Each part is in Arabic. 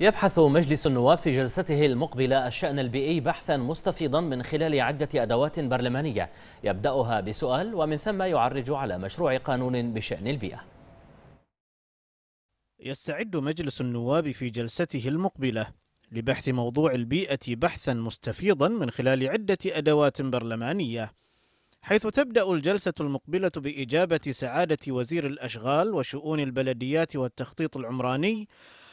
يبحث مجلس النواب في جلسته المقبلة الشأن البيئي بحثا مستفيضا من خلال عدة أدوات برلمانية يبدأها بسؤال ومن ثم يعرج على مشروع قانون بشأن البيئة يستعد مجلس النواب في جلسته المقبلة لبحث موضوع البيئة بحثا مستفيضا من خلال عدة أدوات برلمانية حيث تبدأ الجلسة المقبلة بإجابة سعادة وزير الأشغال وشؤون البلديات والتخطيط العمراني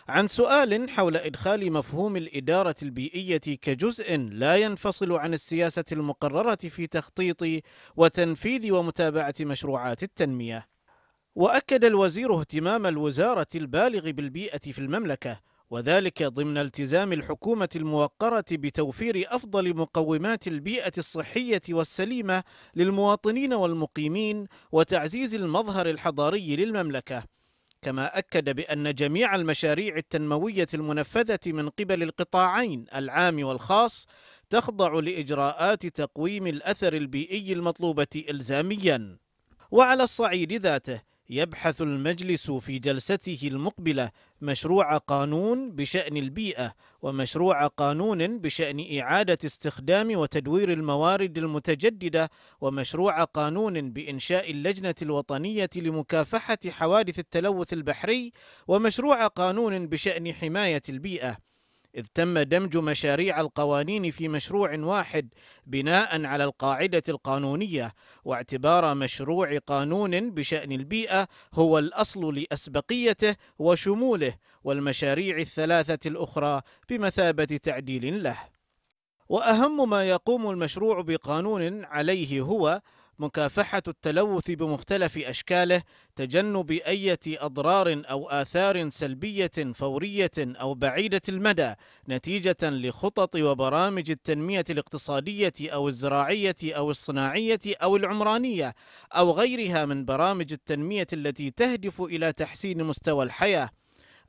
عن سؤال حول إدخال مفهوم الإدارة البيئية كجزء لا ينفصل عن السياسة المقررة في تخطيط وتنفيذ ومتابعة مشروعات التنمية. وأكد الوزير اهتمام الوزارة البالغ بالبيئة في المملكة وذلك ضمن التزام الحكومة الموقرة بتوفير أفضل مقومات البيئة الصحية والسليمة للمواطنين والمقيمين وتعزيز المظهر الحضاري للمملكة. كما أكد بأن جميع المشاريع التنموية المنفذة من قبل القطاعين العام والخاص تخضع لإجراءات تقويم الأثر البيئي المطلوبة إلزامياً. وعلى الصعيد ذاته يبحث المجلس في جلسته المقبلة مشروع قانون بشأن البيئة ومشروع قانون بشأن إعادة استخدام وتدوير الموارد المتجددة ومشروع قانون بإنشاء اللجنة الوطنية لمكافحة حوادث التلوث البحري ومشروع قانون بشأن حماية البيئة إذ تم دمج مشاريع القوانين في مشروع واحد بناء على القاعدة القانونية واعتبار مشروع قانون بشأن البيئة هو الأصل لأسبقيته وشموله والمشاريع الثلاثة الأخرى بمثابة تعديل له. وأهم ما يقوم المشروع بقانون عليه هو مكافحة التلوث بمختلف أشكاله تجنب أية أضرار أو آثار سلبية فورية أو بعيدة المدى نتيجة لخطط وبرامج التنمية الاقتصادية أو الزراعية أو الصناعية أو العمرانية أو غيرها من برامج التنمية التي تهدف إلى تحسين مستوى الحياة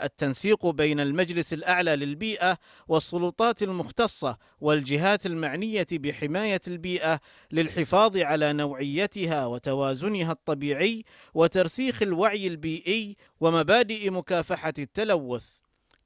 التنسيق بين المجلس الاعلى للبيئه والسلطات المختصه والجهات المعنيه بحمايه البيئه للحفاظ على نوعيتها وتوازنها الطبيعي وترسيخ الوعي البيئي ومبادئ مكافحه التلوث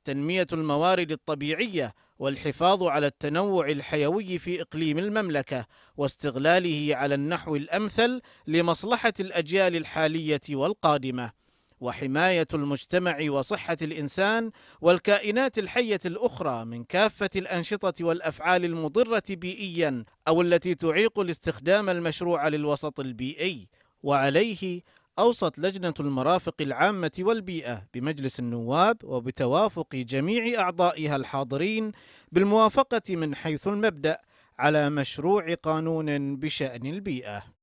تنميه الموارد الطبيعيه والحفاظ على التنوع الحيوي في اقليم المملكه واستغلاله على النحو الامثل لمصلحه الاجيال الحاليه والقادمه وحمايه المجتمع وصحه الانسان والكائنات الحيه الاخرى من كافه الانشطه والافعال المضره بيئيا او التي تعيق الاستخدام المشروع للوسط البيئي وعليه أوصت لجنة المرافق العامة والبيئة بمجلس النواب وبتوافق جميع أعضائها الحاضرين بالموافقة من حيث المبدأ على مشروع قانون بشأن البيئة